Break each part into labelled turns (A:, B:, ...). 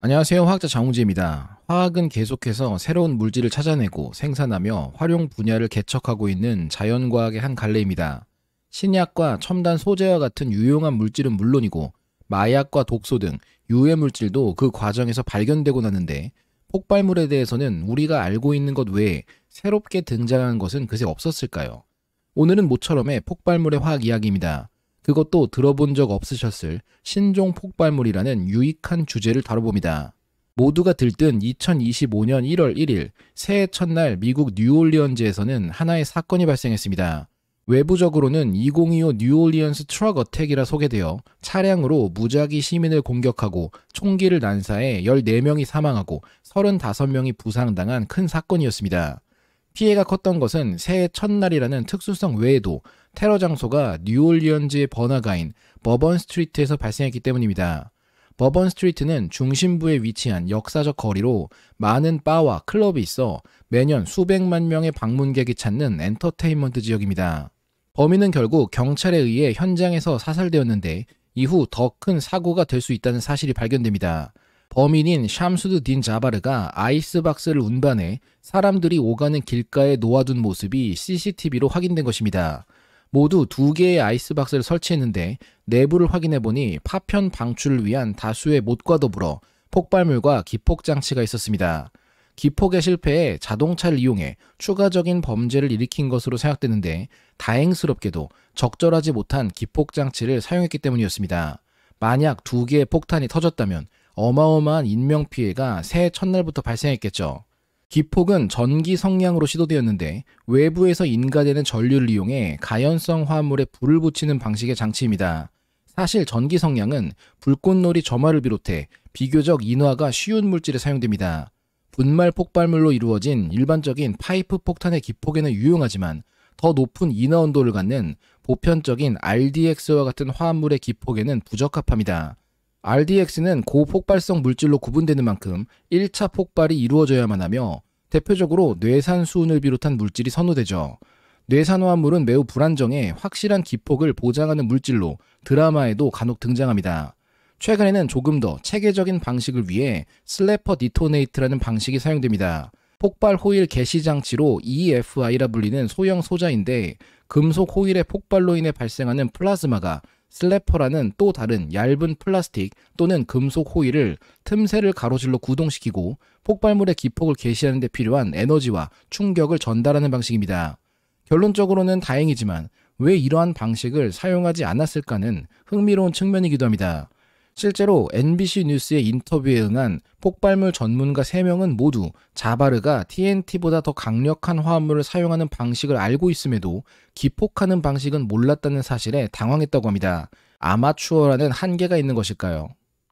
A: 안녕하세요. 화학자 장우지입니다. 화학은 계속해서 새로운 물질을 찾아내고 생산하며 활용 분야를 개척하고 있는 자연과학의 한 갈래입니다. 신약과 첨단 소재와 같은 유용한 물질은 물론이고 마약과 독소 등 유해 물질도 그 과정에서 발견되고 나는데 폭발물에 대해서는 우리가 알고 있는 것 외에 새롭게 등장한 것은 그새 없었을까요? 오늘은 모처럼의 폭발물의 화학 이야기입니다. 그것도 들어본 적 없으셨을 신종 폭발물이라는 유익한 주제를 다뤄봅니다. 모두가 들뜬 2025년 1월 1일 새해 첫날 미국 뉴올리언즈에서는 하나의 사건이 발생했습니다. 외부적으로는 2025 뉴올리언스 트럭 어택이라 소개되어 차량으로 무작위 시민을 공격하고 총기를 난사해 14명이 사망하고 35명이 부상당한 큰 사건이었습니다. 피해가 컸던 것은 새해 첫날이라는 특수성 외에도 테러 장소가 뉴올리언즈의 번화가인 버번 스트리트에서 발생했기 때문입니다. 버번 스트리트는 중심부에 위치한 역사적 거리로 많은 바와 클럽이 있어 매년 수백만 명의 방문객이 찾는 엔터테인먼트 지역입니다. 범인은 결국 경찰에 의해 현장에서 사살되었는데 이후 더 큰 사고가 될 수 있다는 사실이 발견됩니다. 범인인 샴수드 딘 자바르가 아이스박스를 운반해 사람들이 오가는 길가에 놓아둔 모습이 CCTV로 확인된 것입니다. 모두 두 개의 아이스박스를 설치했는데 내부를 확인해 보니 파편 방출을 위한 다수의 못과 더불어 폭발물과 기폭 장치가 있었습니다. 기폭의 실패에 자동차를 이용해 추가적인 범죄를 일으킨 것으로 생각되는데 다행스럽게도 적절하지 못한 기폭 장치를 사용했기 때문이었습니다. 만약 두 개의 폭탄이 터졌다면 어마어마한 인명 피해가 새해 첫날부터 발생했겠죠. 기폭은 전기 성량으로 시도되었는데 외부에서 인가되는 전류를 이용해 가연성 화합물에 불을 붙이는 방식의 장치입니다. 사실 전기 성량은 불꽃놀이 점화를 비롯해 비교적 인화가 쉬운 물질에 사용됩니다. 분말 폭발물로 이루어진 일반적인 파이프 폭탄의 기폭에는 유용하지만 더 높은 인화 온도를 갖는 보편적인 RDX와 같은 화합물의 기폭에는 부적합합니다. RDX는 고폭발성 물질로 구분되는 만큼 1차 폭발이 이루어져야만 하며 대표적으로 뇌산수은을 비롯한 물질이 선호되죠. 뇌산화합물은 매우 불안정해 확실한 기폭을 보장하는 물질로 드라마에도 간혹 등장합니다. 최근에는 조금 더 체계적인 방식을 위해 슬래퍼 디토네이트라는 방식이 사용됩니다. 폭발 호일 개시 장치로 EFI라 불리는 소형 소자인데 금속 호일의 폭발로 인해 발생하는 플라즈마가 슬래퍼라는 또 다른 얇은 플라스틱 또는 금속 호일을 틈새를 가로질러 구동시키고 폭발물의 기폭을 개시하는 데 필요한 에너지와 충격을 전달하는 방식입니다. 결론적으로는 다행이지만 왜 이러한 방식을 사용하지 않았을까는 흥미로운 측면이기도 합니다. 실제로 n b c 뉴스의 인터뷰에 응한 폭발물 전문가 3명은 모두 자바르가 TNT보다 더 강력한 화합물을 사용하는 방식을 알고 있음에도 기폭하는 방식은 몰랐다는 사실에 당황했다고 합니다. 아마추어라는 한계가 있는 것일까요?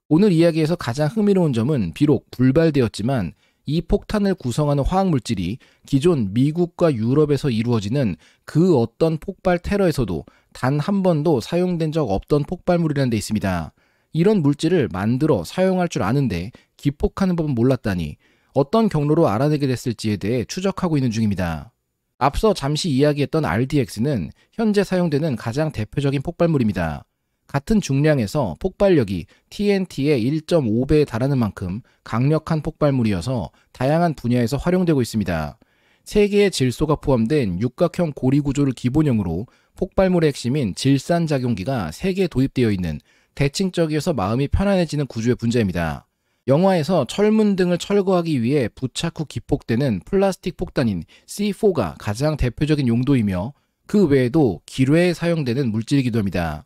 A: 오늘 이야기에서 가장 흥미로운 점은 비록 불발되었지만 이 폭탄을 구성하는 화학물질이 기존 미국과 유럽에서 이루어지는 그 어떤 폭발 테러에서도 단 한 번도 사용된 적 없던 폭발물이라는 데 있습니다. 이런 물질을 만들어 사용할 줄 아는데 기폭하는 법은 몰랐다니 어떤 경로로 알아내게 됐을지에 대해 추적하고 있는 중입니다. 앞서 잠시 이야기했던 RDX는 현재 사용되는 가장 대표적인 폭발물입니다. 같은 중량에서 폭발력이 TNT의 1.5배에 달하는 만큼 강력한 폭발물이어서 다양한 분야에서 활용되고 있습니다. 세개의 질소가 포함된 육각형 고리 구조를 기본형으로 폭발물의 핵심인 질산작용기가 3개 도입되어 있는 대칭적이어서 마음이 편안해지는 구조의 문제입니다 영화에서 철문 등을 철거하기 위해 부착 후 기폭되는 플라스틱 폭탄인 C4가 가장 대표적인 용도이며 그 외에도 기뢰에 사용되는 물질이기도 합니다.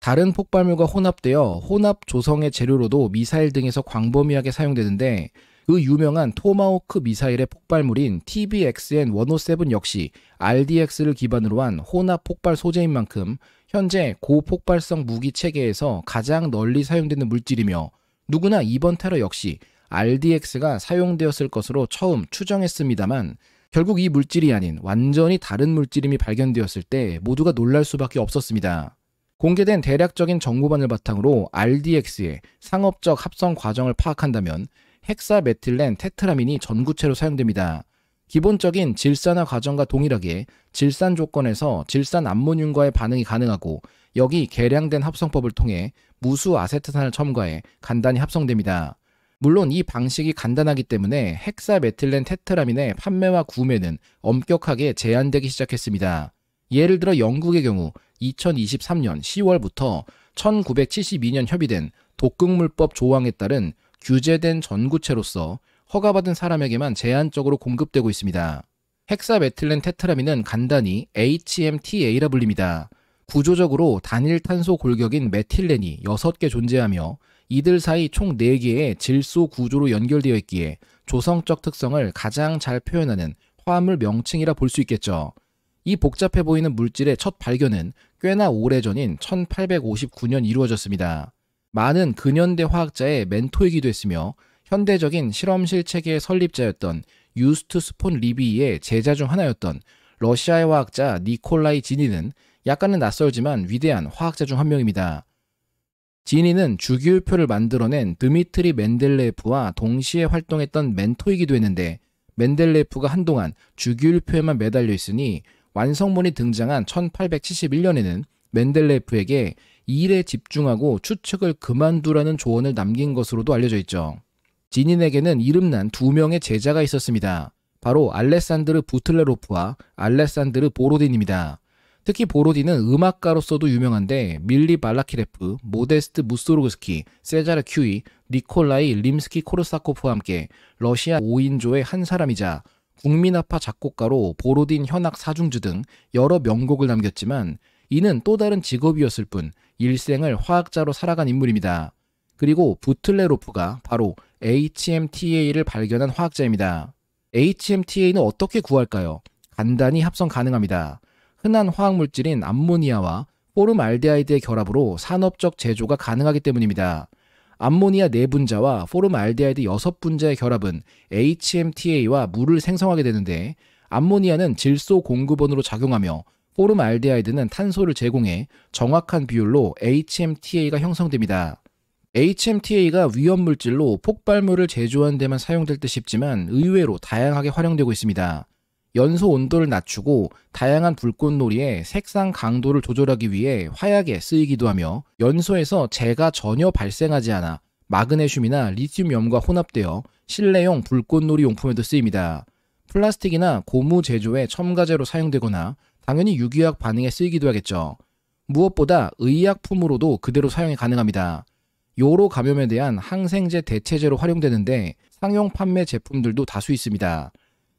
A: 다른 폭발물과 혼합되어 혼합 조성의 재료로도 미사일 등에서 광범위하게 사용되는데 그 유명한 토마호크 미사일의 폭발물인 t b x n 1 0 7 역시 RDX를 기반으로 한 혼합 폭발 소재인 만큼 현재 고폭발성 무기 체계에서 가장 널리 사용되는 물질이며 누구나 이번 테러 역시 RDX가 사용되었을 것으로 처음 추정했습니다만 결국 이 물질이 아닌 완전히 다른 물질임이 발견되었을 때 모두가 놀랄 수밖에 없었습니다. 공개된 대략적인 정보반을 바탕으로 RDX의 상업적 합성 과정을 파악한다면 헥사메틸렌 테트라민이 전구체로 사용됩니다. 기본적인 질산화 과정과 동일하게 질산 조건에서 질산 암모늄과의 반응이 가능하고 여기 개량된 합성법을 통해 무수 아세트산을 첨가해 간단히 합성됩니다. 물론 이 방식이 간단하기 때문에 헥사메틸렌 테트라민의 판매와 구매는 엄격하게 제한되기 시작했습니다. 예를 들어 영국의 경우 2023년 10월부터 1972년 협의된 독극물법 조항에 따른 규제된 전구체로서 허가받은 사람에게만 제한적으로 공급되고 있습니다. 헥사메틸렌 테트라민은 간단히 HMTA라 불립니다. 구조적으로 단일 탄소 골격인 메틸렌이 6개 존재하며 이들 사이 총 4개의 질소 구조로 연결되어 있기에 조성적 특성을 가장 잘 표현하는 화합물 명칭이라 볼 수 있겠죠. 이 복잡해 보이는 물질의 첫 발견은 꽤나 오래전인 1859년 이루어졌습니다. 많은 근현대 화학자의 멘토이기도 했으며 현대적인 실험실 체계의 설립자였던 유스투 스폰 리비의 제자 중 하나였던 러시아의 화학자 니콜라이 지니는 약간은 낯설지만 위대한 화학자 중 한 명입니다. 지니는 주기율표를 만들어낸 드미트리 맨델레프와 동시에 활동했던 멘토이기도 했는데 맨델레프가 한동안 주기율표에만 매달려 있으니 완성본이 등장한 1871년에는 맨델레프에게 일에 집중하고 추측을 그만두라는 조언을 남긴 것으로도 알려져 있죠. 진인에게는 이름난 두 명의 제자가 있었습니다. 바로 알레산드르 부틀레로프와 알레산드르 보로딘입니다. 특히 보로딘은 음악가로서도 유명한데 밀리 발라키레프, 모데스트 무스로그스키, 세자르 큐이, 니콜라이 림스키 코르사코프와 함께 러시아 5인조의 한 사람이자 국민아파 작곡가로 보로딘 현악 사중주 등 여러 명곡을 남겼지만 이는 또 다른 직업이었을 뿐 일생을 화학자로 살아간 인물입니다. 그리고 부틀레로프가 바로 HMTA를 발견한 화학자입니다. HMTA는 어떻게 구할까요? 간단히 합성 가능합니다. 흔한 화학물질인 암모니아와 포름알데하이드의 결합으로 산업적 제조가 가능하기 때문입니다. 암모니아 4분자와 포름알데하이드 6분자의 결합은 HMTA와 물을 생성하게 되는데 암모니아는 질소 공급원으로 작용하며 포름알데하이드는 탄소를 제공해 정확한 비율로 HMTA가 형성됩니다. HMTA가 위험 물질로 폭발물을 제조한 데만 사용될 듯 싶지만 의외로 다양하게 활용되고 있습니다. 연소 온도를 낮추고 다양한 불꽃놀이의 색상 강도를 조절하기 위해 화약에 쓰이기도 하며 연소에서 재가 전혀 발생하지 않아 마그네슘이나 리튬염과 혼합되어 실내용 불꽃놀이 용품에도 쓰입니다. 플라스틱이나 고무 제조의 첨가제로 사용되거나 당연히 유기학 반응에 쓰이기도 하겠죠. 무엇보다 의약품으로도 그대로 사용이 가능합니다. 요로 감염에 대한 항생제 대체제로 활용되는데 상용 판매 제품들도 다수 있습니다.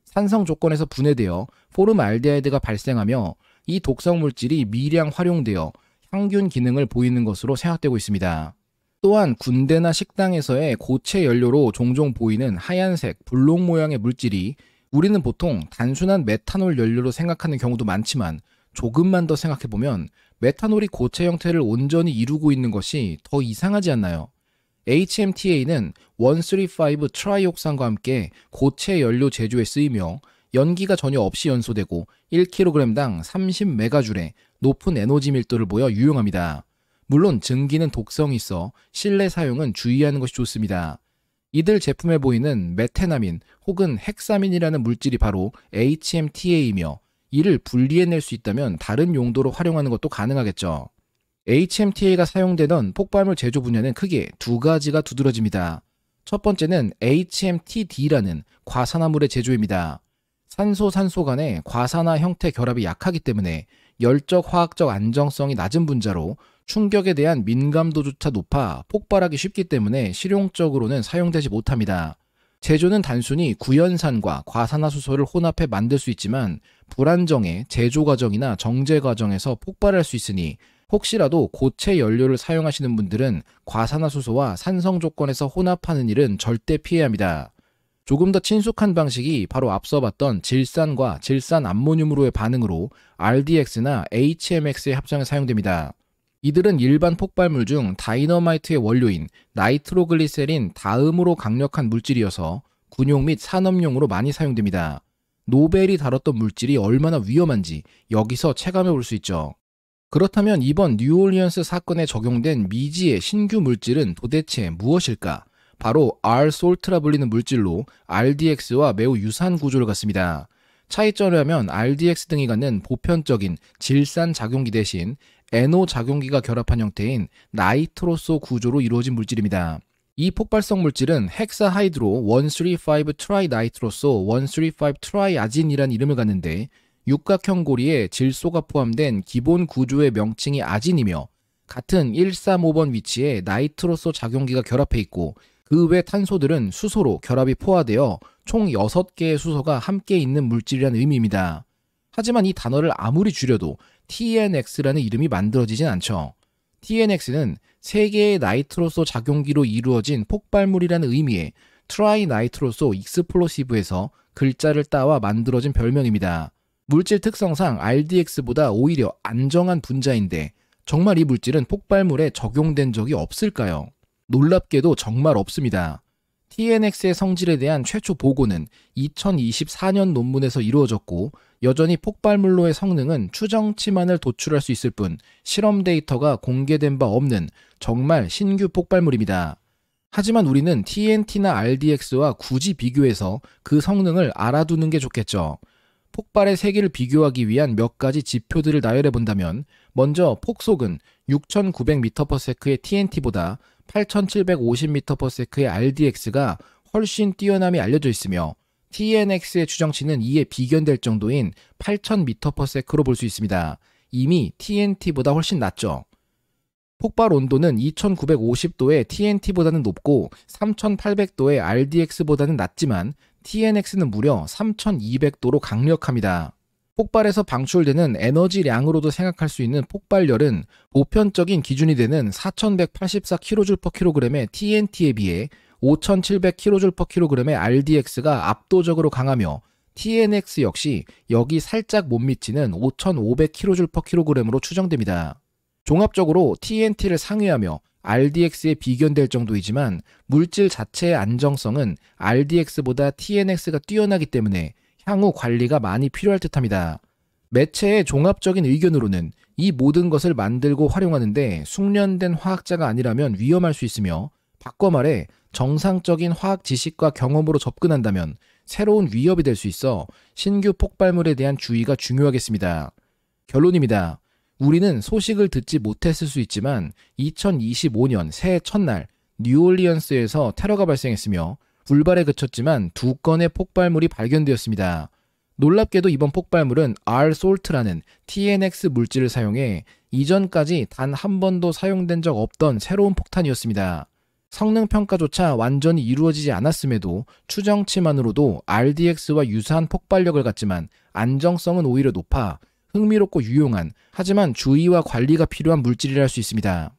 A: 산성 조건에서 분해되어 포름알데하이드가 발생하며 이 독성 물질이 미량 활용되어 항균 기능을 보이는 것으로 생각되고 있습니다. 또한 군대나 식당에서의 고체 연료로 종종 보이는 하얀색 블록 모양의 물질이 우리는 보통 단순한 메탄올 연료로 생각하는 경우도 많지만 조금만 더 생각해보면 메탄올이 고체 형태를 온전히 이루고 있는 것이 더 이상하지 않나요? HMTA는 135 트라이옥산과 함께 고체 연료 제조에 쓰이며 연기가 전혀 없이 연소되고 1kg당 30메가줄의 높은 에너지 밀도를 보여 유용합니다. 물론 증기는 독성이 있어 실내 사용은 주의하는 것이 좋습니다. 이들 제품에 보이는 메테나민 혹은 헥사민이라는 물질이 바로 HMTA이며 이를 분리해낼 수 있다면 다른 용도로 활용하는 것도 가능하겠죠. HMTA가 사용되던 폭발물 제조 분야는 크게 두 가지가 두드러집니다. 첫 번째는 HMTD라는 과산화물의 제조입니다. 산소 산소 간의 과산화 형태 결합이 약하기 때문에 열적 화학적 안정성이 낮은 분자로 충격에 대한 민감도조차 높아 폭발하기 쉽기 때문에 실용적으로는 사용되지 못합니다. 제조는 단순히 구연산과 과산화수소를 혼합해 만들 수 있지만 불안정해 제조 과정이나 정제 과정에서 폭발할 수 있으니 혹시라도 고체 연료를 사용하시는 분들은 과산화수소와 산성 조건에서 혼합하는 일은 절대 피해야 합니다. 조금 더 친숙한 방식이 바로 앞서 봤던 질산과 질산 암모늄으로의 반응으로 RDX나 HMX의 합성에 사용됩니다. 이들은 일반 폭발물 중 다이너마이트의 원료인 나이트로글리세린 다음으로 강력한 물질이어서 군용 및 산업용으로 많이 사용됩니다. 노벨이 다뤘던 물질이 얼마나 위험한지 여기서 체감해 볼 수 있죠. 그렇다면 이번 뉴올리언스 사건에 적용된 미지의 신규 물질은 도대체 무엇일까? 바로 R-솔트라 불리는 물질로 RDX와 매우 유사한 구조를 갖습니다. 차이점이라면 RDX 등이 갖는 보편적인 질산 작용기 대신 NO 작용기가 결합한 형태인 나이트로소 구조로 이루어진 물질입니다. 이 폭발성 물질은 헥사하이드로 135 트라이나이트로소 135 트라이아진이란 이름을 갖는데 육각형 고리에 질소가 포함된 기본 구조의 명칭이 아진이며 같은 135번 위치에 나이트로소 작용기가 결합해 있고 그 외 탄소들은 수소로 결합이 포화되어 총 6개의 수소가 함께 있는 물질이란 의미입니다. 하지만 이 단어를 아무리 줄여도 TNX라는 이름이 만들어지진 않죠. TNX는 세 개의 나이트로소 작용기로 이루어진 폭발물이라는 의미의 트라이 나이트로소 익스플로시브에서 글자를 따와 만들어진 별명입니다. 물질 특성상 RDX보다 오히려 안정한 분자인데 정말 이 물질은 폭발물에 적용된 적이 없을까요? 놀랍게도 정말 없습니다. TNX의 성질에 대한 최초 보고는 2024년 논문에서 이루어졌고 여전히 폭발물로의 성능은 추정치만을 도출할 수 있을 뿐 실험 데이터가 공개된 바 없는 정말 신규 폭발물입니다. 하지만 우리는 TNT나 RDX와 굳이 비교해서 그 성능을 알아두는 게 좋겠죠. 폭발의 세기를 비교하기 위한 몇 가지 지표들을 나열해 본다면 먼저 폭속은 6,900m/s의 TNT보다 8,750m/s의 RDX가 훨씬 뛰어남이 알려져 있으며 TNX의 추정치는 이에 비견될 정도인 8,000m/s로 볼 수 있습니다. 이미 TNT보다 훨씬 낮죠. 폭발 온도는 2 9 5 0도의 TNT보다는 높고 3 8 0 0도의 RDX보다는 낮지만 TNX는 무려 3,200도로 강력합니다. 폭발에서 방출되는 에너지량으로도 생각할 수 있는 폭발열은 보편적인 기준이 되는 4184kJkg의 TNT에 비해 5700kJkg의 RDX가 압도적으로 강하며 TNX 역시 여기 살짝 못 미치는 5500kJkg으로 추정됩니다. 종합적으로 TNT를 상회하며 RDX에 비견될 정도이지만 물질 자체의 안정성은 RDX보다 TNX가 뛰어나기 때문에 향후 관리가 많이 필요할 듯합니다. 매체의 종합적인 의견으로는 이 모든 것을 만들고 활용하는데 숙련된 화학자가 아니라면 위험할 수 있으며 바꿔 말해 정상적인 화학 지식과 경험으로 접근한다면 새로운 위협이 될 수 있어 신규 폭발물에 대한 주의가 중요하겠습니다. 결론입니다. 우리는 소식을 듣지 못했을 수 있지만 2025년 새해 첫날 뉴올리언스에서 테러가 발생했으며 불발에 그쳤지만 두 건의 폭발물이 발견되었습니다. 놀랍게도 이번 폭발물은 R-솔트라는 TNX 물질을 사용해 이전까지 단 한 번도 사용된 적 없던 새로운 폭탄이었습니다. 성능 평가조차 완전히 이루어지지 않았음에도 추정치만으로도 RDX와 유사한 폭발력을 갖지만 안정성은 오히려 높아 흥미롭고 유용한 하지만 주의와 관리가 필요한 물질이라 할수 있습니다.